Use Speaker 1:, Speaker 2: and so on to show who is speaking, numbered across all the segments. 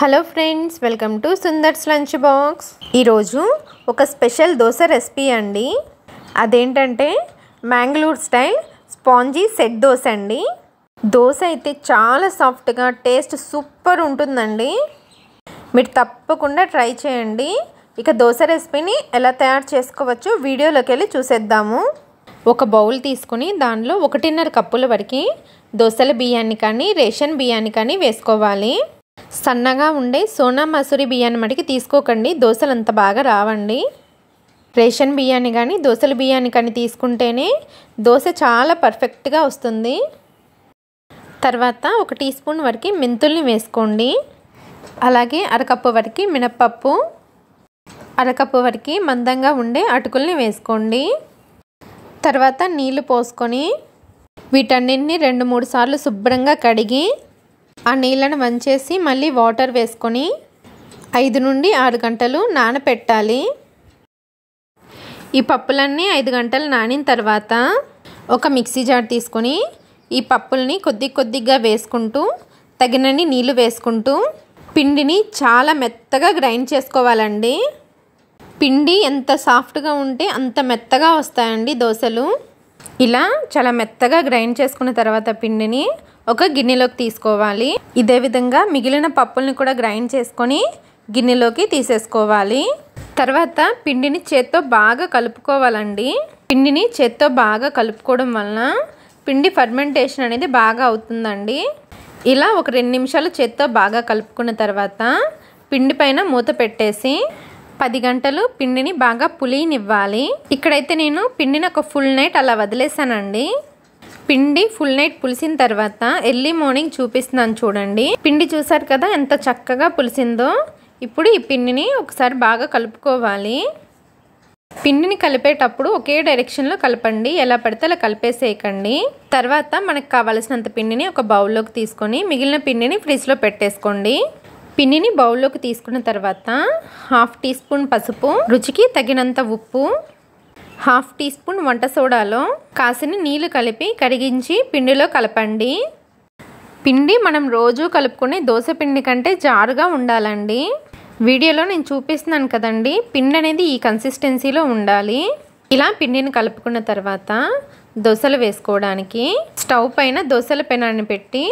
Speaker 1: hello friends welcome to Sundar's lunch box ఈరోజు ఒక special dosa recipe అండి అదేంటంటే Mangalore style spongy set dosa అండి దోశ అయితే చాలా సాఫ్ట్గా టేస్ట్ సూపర్ ఉంటుందండి మీరు తప్పకుండా ట్రై చేయండి ఇక దోశ రెసిపీని ఎలా తయారు చేసుకోవచ్చో వీడియోలోకి వెళ్ళి చూసేద్దాము ఒక బౌల్ తీసుకుని దానిలో ఒకటిన్నర కప్పుల వరకు దోశల బియ్యాన్ని కానీ రేషన్ బియ్యాన్ని కానీ వేసుకోవాలి సన్నగా ఉండే సోనా మసూరి బియ్యాన్ని మటుకి తీసుకోకండి దోశలు అంత బాగా రావండి రేషన్ బియ్యాన్ని కానీ దోశల బియ్యాన్ని కానీ తీసుకుంటేనే దోశ చాలా పర్ఫెక్ట్గా వస్తుంది తర్వాత ఒక టీ స్పూన్ వరకు మెంతుల్ని వేసుకోండి అలాగే అరకప్పు వరకు మినప్పప్పు అరకప్పు వరకు మందంగా ఉండే అటుకుల్ని వేసుకోండి తర్వాత నీళ్లు పోసుకొని వీటన్నింటినీ రెండు మూడు సార్లు శుభ్రంగా కడిగి ఆ నీళ్ళను వంచేసి మళ్ళీ వాటర్ వేసుకొని ఐదు నుండి ఆరు గంటలు నానపెట్టాలి ఈ పప్పులన్నీ ఐదు గంటలు నానిన తర్వాత ఒక మిక్సీ జార్ తీసుకొని ఈ పప్పుల్ని కొద్ది కొద్దిగా వేసుకుంటూ తగినన్ని నీళ్లు వేసుకుంటూ పిండిని చాలా మెత్తగా గ్రైండ్ చేసుకోవాలండి పిండి ఎంత సాఫ్ట్గా ఉంటే అంత మెత్తగా వస్తాయండి దోశలు ఇలా చాలా మెత్తగా గ్రైండ్ చేసుకున్న తర్వాత పిండిని ఒక గిన్నెలోకి తీసుకోవాలి ఇదే విధంగా మిగిలిన పప్పుల్ని కూడా గ్రైండ్ చేసుకొని గిన్నెలోకి తీసేసుకోవాలి తర్వాత పిండిని చేత్తో బాగా కలుపుకోవాలండి పిండిని చేత్తో బాగా కలుపుకోవడం వలన పిండి ఫర్మెంటేషన్ అనేది బాగా అవుతుందండి ఇలా ఒక రెండు నిమిషాలు చేత్తో బాగా కలుపుకున్న తర్వాత పిండి పైన మూత పెట్టేసి పది గంటలు పిండిని బాగా పులియనివ్వాలి ఇక్కడైతే నేను పిండిని ఒక ఫుల్ నైట్ అలా వదిలేసానండి పిండి ఫుల్ నైట్ పులిసిన తర్వాత ఎర్లీ మార్నింగ్ చూపిస్తున్నాను చూడండి పిండి చూసారు కదా ఎంత చక్కగా పులిసిందో ఇప్పుడు ఈ పిండిని ఒకసారి బాగా కలుపుకోవాలి పిండిని కలిపేటప్పుడు ఒకే డైరెక్షన్లో కలపండి ఎలా పడితే అలా కలిపేసేయకండి తర్వాత మనకు కావలసినంత పిండిని ఒక బౌల్లోకి తీసుకొని మిగిలిన పిండిని ఫ్రిడ్జ్లో పెట్టేసుకోండి పిండిని బౌల్లోకి తీసుకున్న తర్వాత హాఫ్ టీ స్పూన్ పసుపు రుచికి తగినంత ఉప్పు హాఫ్ టీ స్పూన్ వంట సోడాలో కాసిన నీళ్లు కలిపి కరిగించి పిండిలో కలపండి పిండి మనం రోజు కలుపుకునే దోశ పిండి కంటే జారుగా ఉండాలండి వీడియోలో నేను చూపిస్తున్నాను కదండి పిండి అనేది ఈ కన్సిస్టెన్సీలో ఉండాలి ఇలా పిండిని కలుపుకున్న తర్వాత దోశలు వేసుకోవడానికి స్టవ్ పైన దోశల పెనాన్ని పెట్టి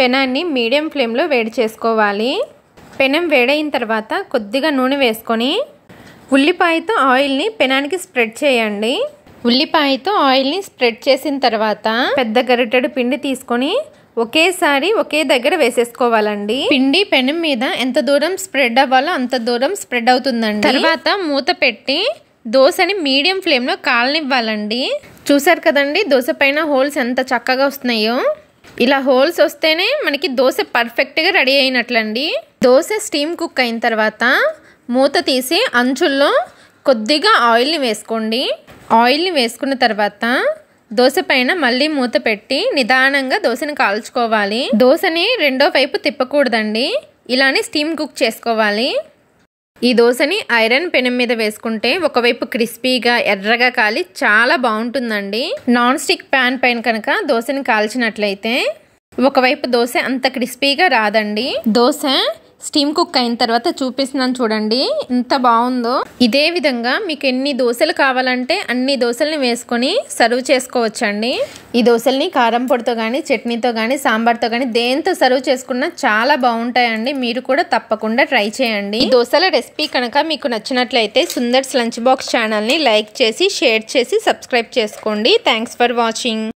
Speaker 1: పెనాన్ని మీడియం ఫ్లేమ్లో వేడి చేసుకోవాలి పెనం వేడైన తర్వాత కొద్దిగా నూనె వేసుకొని ఉల్లిపాయతో ఆయిల్ని పెనానికి స్ప్రెడ్ చేయండి ఉల్లిపాయతో ఆయిల్ని స్ప్రెడ్ చేసిన తర్వాత పెద్ద గరిటెడు పిండి తీసుకొని ఒకేసారి ఒకే దగ్గర వేసేసుకోవాలండి పిండి పెనం మీద ఎంత దూరం స్ప్రెడ్ అవ్వాలో అంత దూరం స్ప్రెడ్ అవుతుందండి తర్వాత మూత పెట్టి దోశని మీడియం ఫ్లేమ్లో కాలనివ్వాలండి చూసారు కదండి దోశ పైన హోల్స్ ఎంత చక్కగా వస్తున్నాయో ఇలా హోల్స్ వస్తేనే మనకి దోశ పర్ఫెక్ట్గా రెడీ అయినట్లండి దోశ స్టీమ్ కుక్ అయిన తర్వాత మూత తీసి అంచుల్లో కొద్దిగా ఆయిల్ని వేసుకోండి ఆయిల్ని వేసుకున్న తర్వాత దోశ పైన మళ్ళీ మూత పెట్టి నిదానంగా దోశని కాల్చుకోవాలి దోశని రెండో వైపు తిప్పకూడదండి ఇలానే స్టీమ్ కుక్ చేసుకోవాలి ఈ దోశని ఐరన్ పెనం మీద వేసుకుంటే ఒకవైపు క్రిస్పీగా ఎర్రగా కాలి చాలా బాగుంటుందండి నాన్ స్టిక్ ప్యాన్ పైన కనుక దోశని కాల్చినట్లయితే ఒకవైపు దోశ అంత క్రిస్పీగా రాదండి దోశ స్టీమ్ కుక్ అయిన తర్వాత చూపిస్తున్నాను చూడండి ఎంత బాగుందో ఇదే విధంగా మీకు ఎన్ని దోశలు కావాలంటే అన్ని దోశల్ని వేసుకొని సర్వ్ చేసుకోవచ్చండి ఈ దోశల్ని కారం పొడితో కానీ చట్నీతో కానీ సాంబార్తో కానీ దేంతో సర్వ్ చేసుకున్నా చాలా బాగుంటాయండి మీరు కూడా తప్పకుండా ట్రై చేయండి ఈ దోశల రెసిపీ కనుక మీకు నచ్చినట్లయితే సుందర్స్ లంచ్ బాక్స్ ఛానల్ని లైక్ చేసి షేర్ చేసి సబ్స్క్రైబ్ చేసుకోండి థ్యాంక్స్ ఫర్ వాచింగ్